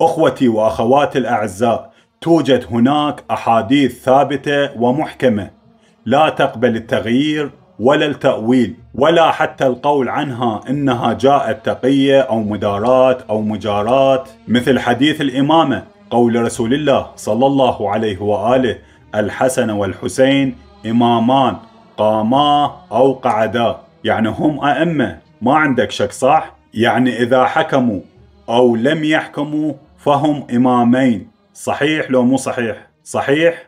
اخوتي واخواتي الاعزاء توجد هناك احاديث ثابته ومحكمه لا تقبل التغيير ولا التاويل ولا حتى القول عنها انها جاءت تقيه او مدارات او مجارات مثل حديث الامامه قول رسول الله صلى الله عليه واله الحسن والحسين امامان قاما او قعدا يعني هم ائمه ما عندك شك صح يعني اذا حكموا او لم يحكموا فهم إمامين صحيح لو مو صحيح صحيح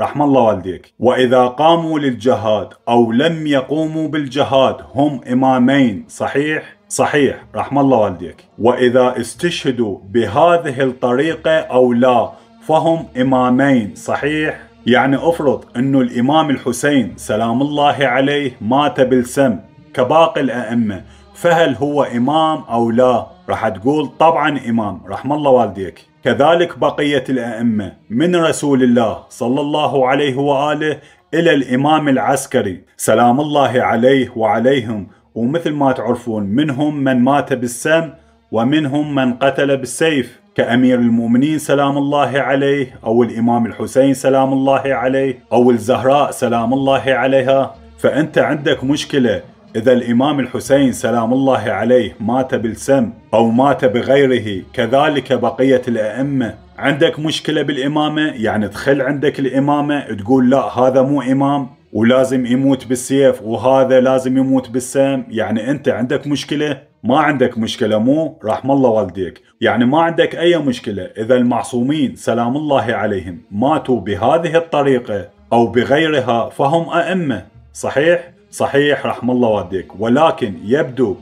رحم الله والديك وإذا قاموا للجهاد أو لم يقوموا بالجهاد هم إمامين صحيح صحيح رحم الله والديك وإذا استشهدوا بهذه الطريقة أو لا فهم إمامين صحيح يعني أفرض أن الإمام الحسين سلام الله عليه مات بالسم كباقي الأئمة فهل هو إمام أو لا راح تقول طبعا إمام رحم الله والديك كذلك بقية الأئمة من رسول الله صلى الله عليه وآله إلى الإمام العسكري سلام الله عليه وعليهم ومثل ما تعرفون منهم من مات بالسم ومنهم من قتل بالسيف كأمير المؤمنين سلام الله عليه أو الإمام الحسين سلام الله عليه أو الزهراء سلام الله عليها فأنت عندك مشكلة إذا الإمام الحسين سلام الله عليه مات بالسم أو مات بغيره كذلك بقية الأئمة عندك مشكلة بالإمامة يعني تخل عندك الإمامة تقول لا هذا مو إمام ولازم يموت بالسيف وهذا لازم يموت بالسم يعني أنت عندك مشكلة ما عندك مشكلة مو رحم الله والديك يعني ما عندك أي مشكلة إذا المعصومين سلام الله عليهم ماتوا بهذه الطريقة أو بغيرها فهم أئمة صحيح؟ صحيح رحم الله والديك ولكن يبدو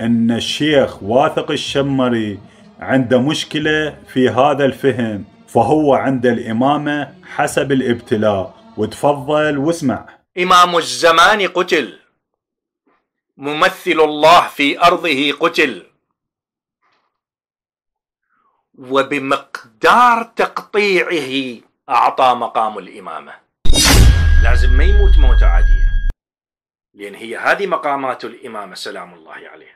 أن الشيخ واثق الشمري عنده مشكلة في هذا الفهم فهو عند الإمامة حسب الابتلاء وتفضل واسمع إمام الزمان قتل ممثل الله في أرضه قتل وبمقدار تقطيعه أعطى مقام الإمامة لازم ما يموت موتة عادية لأن هي هذه مقامات الإمام سلام الله عليه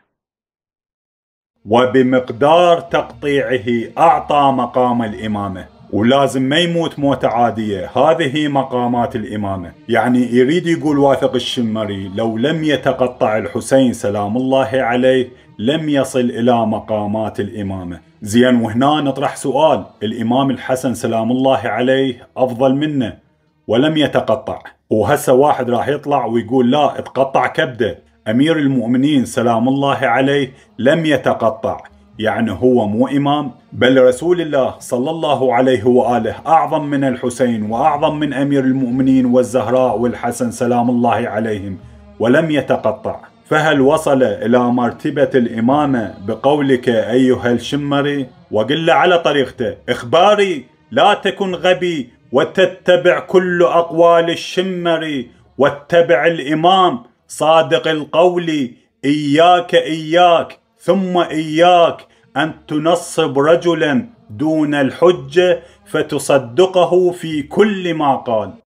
وبمقدار تقطيعه أعطى مقام الإمامة ولازم ما يموت موتة عادية هذه مقامات الإمامة يعني يريد يقول واثق الشمري لو لم يتقطع الحسين سلام الله عليه لم يصل إلى مقامات الإمامة زين وهنا نطرح سؤال الإمام الحسن سلام الله عليه أفضل منه ولم يتقطع وهسه واحد راح يطلع ويقول لا اتقطع كبده امير المؤمنين سلام الله عليه لم يتقطع يعني هو مو امام بل رسول الله صلى الله عليه واله اعظم من الحسين واعظم من امير المؤمنين والزهراء والحسن سلام الله عليهم ولم يتقطع فهل وصل الى مرتبه الامامه بقولك ايها الشمري وقل على طريقته اخباري لا تكن غبي وتتبع كل أقوال الشمر واتبع الإمام صادق القول إياك إياك ثم إياك أن تنصب رجلا دون الحجة فتصدقه في كل ما قال